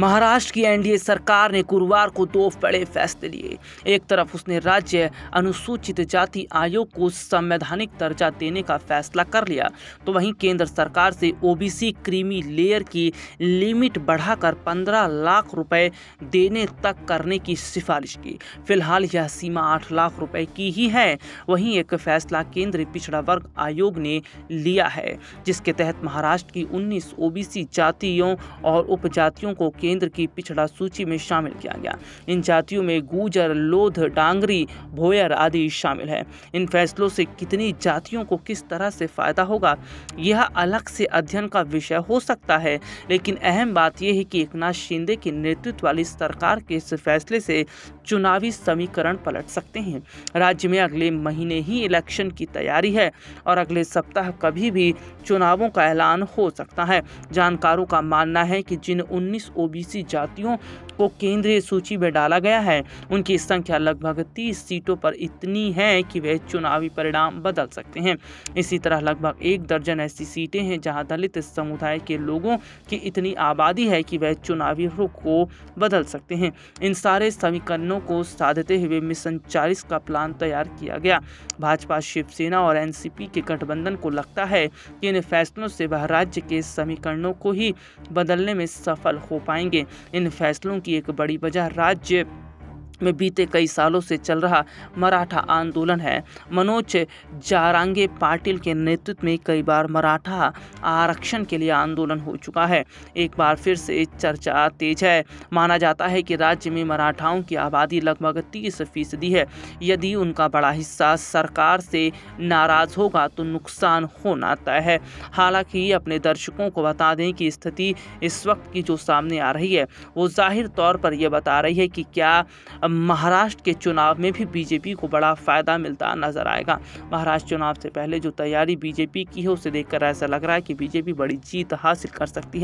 महाराष्ट्र की एनडीए सरकार ने गुरुवार को दो बड़े फैसले लिए एक तरफ उसने राज्य अनुसूचित जाति आयोग को संवैधानिक दर्जा देने का फैसला कर लिया तो वहीं केंद्र सरकार से ओबीसी क्रीमी लेयर की लिमिट बढ़ाकर 15 लाख रुपए देने तक करने की सिफारिश की फिलहाल यह सीमा 8 लाख रुपए की ही है वहीं एक फैसला केंद्रीय पिछड़ा वर्ग आयोग ने लिया है जिसके तहत महाराष्ट्र की उन्नीस ओबीसी जातियों और उपजातियों को केंद्र की पिछड़ा सूची में शामिल किया गया इन जातियों में गुजर लोध डांगरी भोयर आदि शामिल है इन फैसलों से कितनी जातियों को किस तरह से फ़ायदा होगा यह अलग से अध्ययन का विषय हो सकता है लेकिन अहम बात यह है कि एक नाथ शिंदे के नेतृत्व वाली सरकार के इस फैसले से चुनावी समीकरण पलट सकते हैं राज्य में अगले महीने ही इलेक्शन की तैयारी है और अगले सप्ताह कभी भी चुनावों का ऐलान हो सकता है जानकारों का मानना है कि जिन उन्नीस ओ ओबीसी जातियों को केंद्रीय सूची में डाला गया है उनकी संख्या लगभग तीस सीटों पर इतनी है कि वे चुनावी परिणाम बदल सकते हैं इसी तरह लगभग एक दर्जन ऐसी सीटें हैं जहां दलित समुदाय के लोगों की इतनी आबादी है कि वह चुनावी रुख को बदल सकते हैं इन सारे समीकरणों को साधते हुए मिशन चालीस का प्लान तैयार किया गया भाजपा शिवसेना और एनसीपी के गठबंधन को लगता है कि इन फैसलों से वह राज्य के समीकरणों को ही बदलने में सफल हो पाएंगे बताएंगे इन फैसलों की एक बड़ी वजह राज्य में बीते कई सालों से चल रहा मराठा आंदोलन है मनोज जारांगे पाटिल के नेतृत्व में कई बार मराठा आरक्षण के लिए आंदोलन हो चुका है एक बार फिर से चर्चा तेज है माना जाता है कि राज्य में मराठाओं की आबादी लगभग तीस फीसदी है यदि उनका बड़ा हिस्सा सरकार से नाराज़ होगा तो नुकसान होना तय है हालांकि अपने दर्शकों को बता दें कि स्थिति इस वक्त की जो सामने आ रही है वो जाहिर तौर पर यह बता रही है कि क्या महाराष्ट्र के चुनाव में भी बीजेपी को बड़ा फ़ायदा मिलता नजर आएगा महाराष्ट्र चुनाव से पहले जो तैयारी बीजेपी की है उसे देखकर ऐसा लग रहा है कि बीजेपी बड़ी जीत हासिल कर सकती है